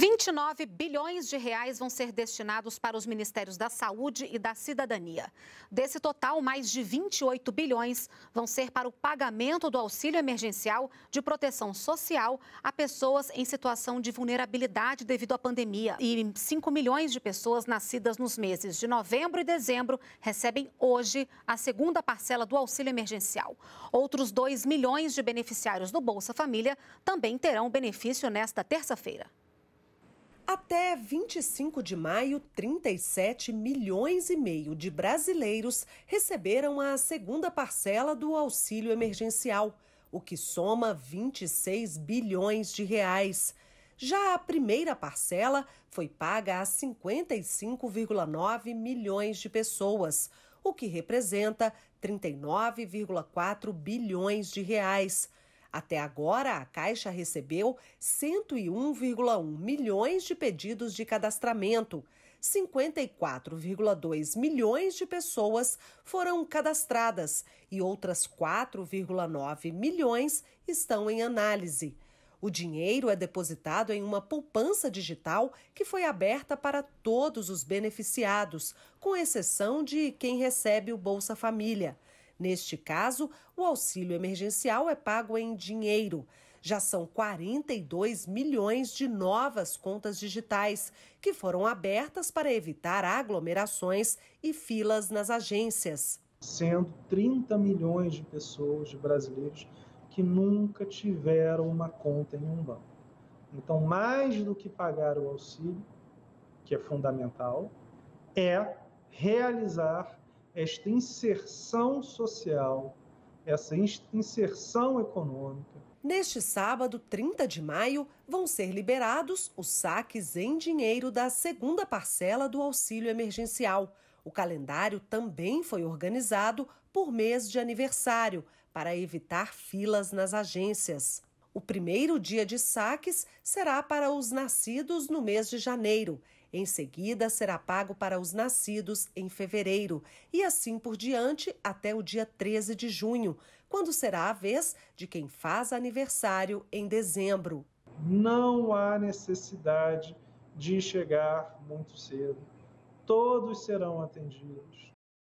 29 bilhões de reais vão ser destinados para os ministérios da Saúde e da Cidadania. Desse total, mais de 28 bilhões vão ser para o pagamento do auxílio emergencial de proteção social a pessoas em situação de vulnerabilidade devido à pandemia. E 5 milhões de pessoas nascidas nos meses de novembro e dezembro recebem hoje a segunda parcela do auxílio emergencial. Outros 2 milhões de beneficiários do Bolsa Família também terão benefício nesta terça-feira. Até 25 de maio, 37 milhões e meio de brasileiros receberam a segunda parcela do auxílio emergencial, o que soma 26 bilhões de reais. Já a primeira parcela foi paga a 55,9 milhões de pessoas, o que representa 39,4 bilhões de reais. Até agora, a Caixa recebeu 101,1 milhões de pedidos de cadastramento. 54,2 milhões de pessoas foram cadastradas e outras 4,9 milhões estão em análise. O dinheiro é depositado em uma poupança digital que foi aberta para todos os beneficiados, com exceção de quem recebe o Bolsa Família. Neste caso, o auxílio emergencial é pago em dinheiro. Já são 42 milhões de novas contas digitais que foram abertas para evitar aglomerações e filas nas agências. Sendo 30 milhões de pessoas, de brasileiros, que nunca tiveram uma conta em um banco. Então, mais do que pagar o auxílio, que é fundamental, é realizar esta inserção social, essa inserção econômica. Neste sábado, 30 de maio, vão ser liberados os saques em dinheiro da segunda parcela do auxílio emergencial. O calendário também foi organizado por mês de aniversário, para evitar filas nas agências. O primeiro dia de saques será para os nascidos no mês de janeiro, em seguida será pago para os nascidos em fevereiro e assim por diante até o dia 13 de junho, quando será a vez de quem faz aniversário em dezembro. Não há necessidade de chegar muito cedo. Todos serão atendidos.